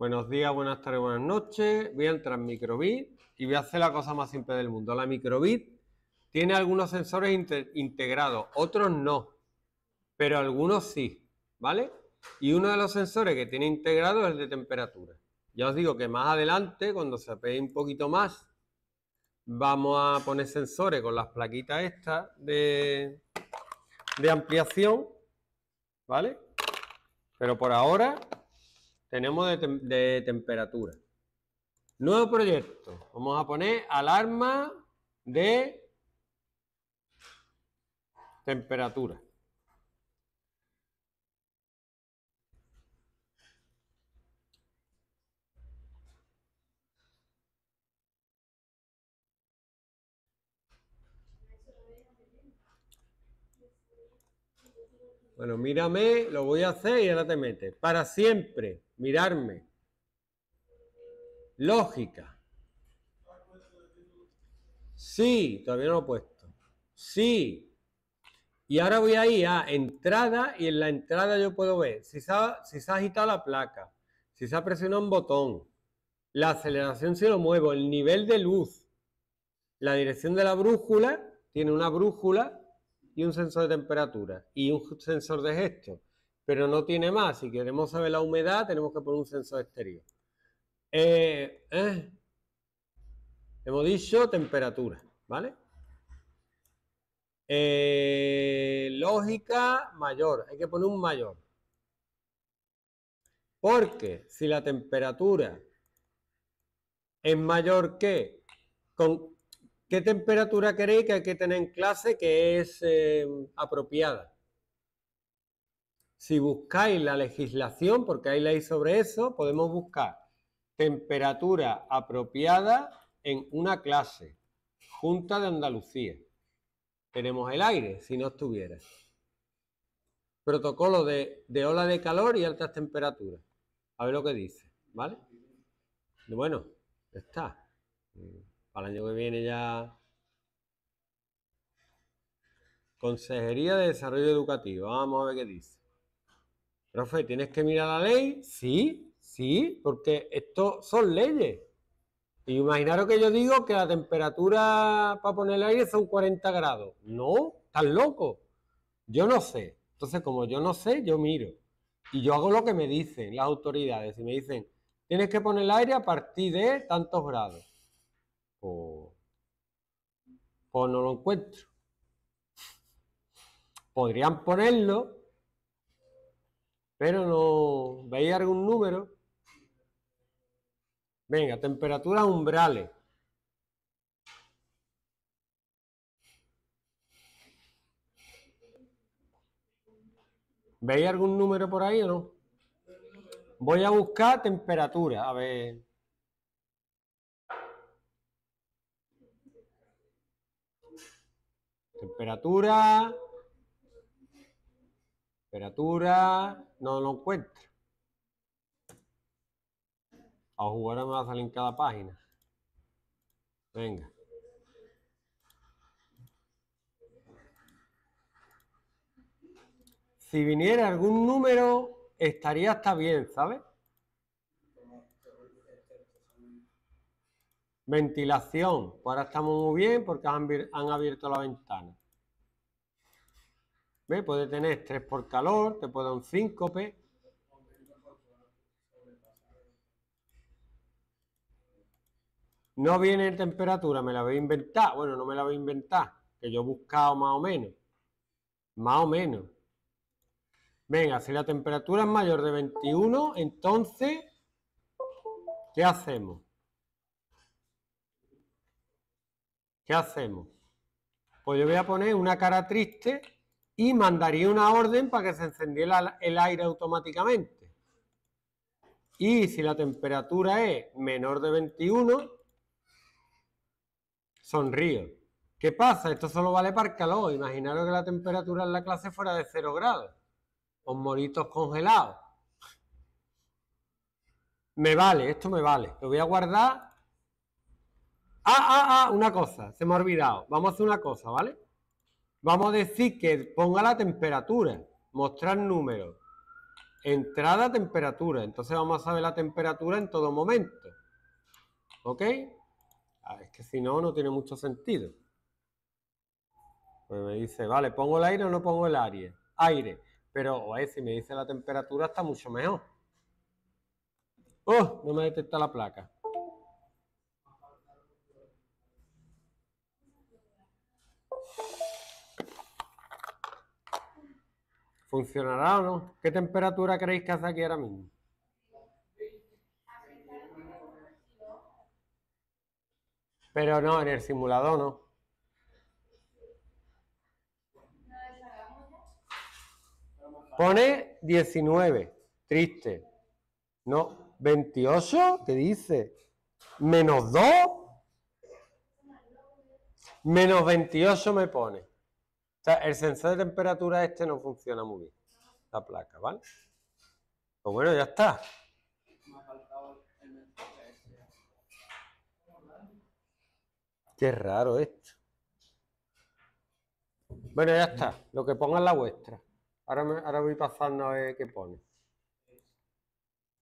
Buenos días, buenas tardes, buenas noches. Voy a entrar en Microbit y voy a hacer la cosa más simple del mundo. La Microbit tiene algunos sensores integrados, otros no, pero algunos sí, ¿vale? Y uno de los sensores que tiene integrado es el de temperatura. Ya os digo que más adelante, cuando se apegue un poquito más, vamos a poner sensores con las plaquitas estas de, de ampliación, ¿vale? Pero por ahora tenemos de, temperatura. Nuevo proyecto. Vamos a poner alarma de temperatura. Bueno, mírame, lo voy a hacer y ahora te metes. Para siempre, mirarme. Lógica. Sí, todavía no lo he puesto. Sí. Y ahora voy ir a entrada y en la entrada yo puedo ver si se si se ha agitado la placa, si se ha presionado un botón, la aceleración si lo muevo, el nivel de luz, la dirección de la brújula, tiene una brújula y un sensor de temperatura y un sensor de gesto, pero no tiene más. Si queremos saber la humedad, tenemos que poner un sensor exterior. Eh, eh. Hemos dicho temperatura, ¿vale? Eh, lógica mayor, hay que poner un mayor. Porque si la temperatura es mayor que, con, ¿Qué temperatura creéis que hay que tener en clase que es em, apropiada? Si buscáis la legislación, porque hay ley sobre eso, podemos buscar temperatura apropiada en una clase, Junta de Andalucía. Tenemos el aire, si no estuviera. Protocolo de, de ola de calor y altas temperaturas. A ver lo que dice, ¿vale? Bueno, está. Para el año que viene ya. Consejería de Desarrollo Educativo. Vamos a ver qué dice. Profe, ¿tienes que mirar la ley? Sí, sí, porque esto son leyes. Y imaginaros que yo digo que la temperatura para poner el aire son 40 grados. No, ¿tan loco. Yo no sé. Entonces, como yo no sé, yo miro. Y yo hago lo que me dicen las autoridades. Y me dicen, tienes que poner el aire a partir de tantos grados. O, no lo encuentro. Podrían ponerlo, pero no. ¿Veis algún número? Venga, temperaturas umbrales. ¿Veis algún número por ahí o no? Voy a buscar temperatura, a ver. Temperatura. Temperatura. No lo encuentro. A jugar me va a salir en cada página. Venga. Si viniera algún número, estaría hasta bien, ¿sabes? Ventilación, pues ahora estamos muy bien porque han, abierto la ventana. ¿Ve? Puede tener 3 por calor, te puedo dar un síncope. No viene temperatura, me la voy a inventar. Bueno, no me la voy a inventar, que yo he buscado más o menos. Más o menos. Venga, si la temperatura es mayor de 21, entonces, ¿qué hacemos? ¿Qué hacemos? Pues yo voy a poner una cara triste y mandaría una orden para que se encendiera el aire automáticamente. Y si la temperatura es menor de 21, sonrío. ¿Qué pasa? Esto solo vale para el calor. Imaginaros que la temperatura en la clase fuera de 0 grados. con moritos congelados. Me vale, esto me vale. Lo voy a guardar ah, ah, ah, una cosa, se me ha olvidado. Vamos a hacer una cosa, ¿vale? Vamos a decir que ponga la temperatura, mostrar número Entrada, temperatura. Entonces vamos a saber la temperatura en todo momento. ¿Ok? Ah, es que si no, no tiene mucho sentido. Pues me dice, vale, pongo el aire o no pongo el aire. Aire. Pero si me dice la temperatura está mucho mejor. ¡Oh! No me detecta la placa. ¿Funcionará o no? ¿Qué temperatura creéis que hace aquí ahora mismo? Pero no, en el simulador no. Pone 19, triste. No, 28, te dice. Menos 2. Menos 28 me pone. O sea, el sensor de temperatura este no funciona muy bien, la placa, ¿vale? Pues bueno, ya está. Qué raro esto. Bueno, ya está. Lo que ponga es la vuestra. Ahora, ahora voy pasando a ver qué pone.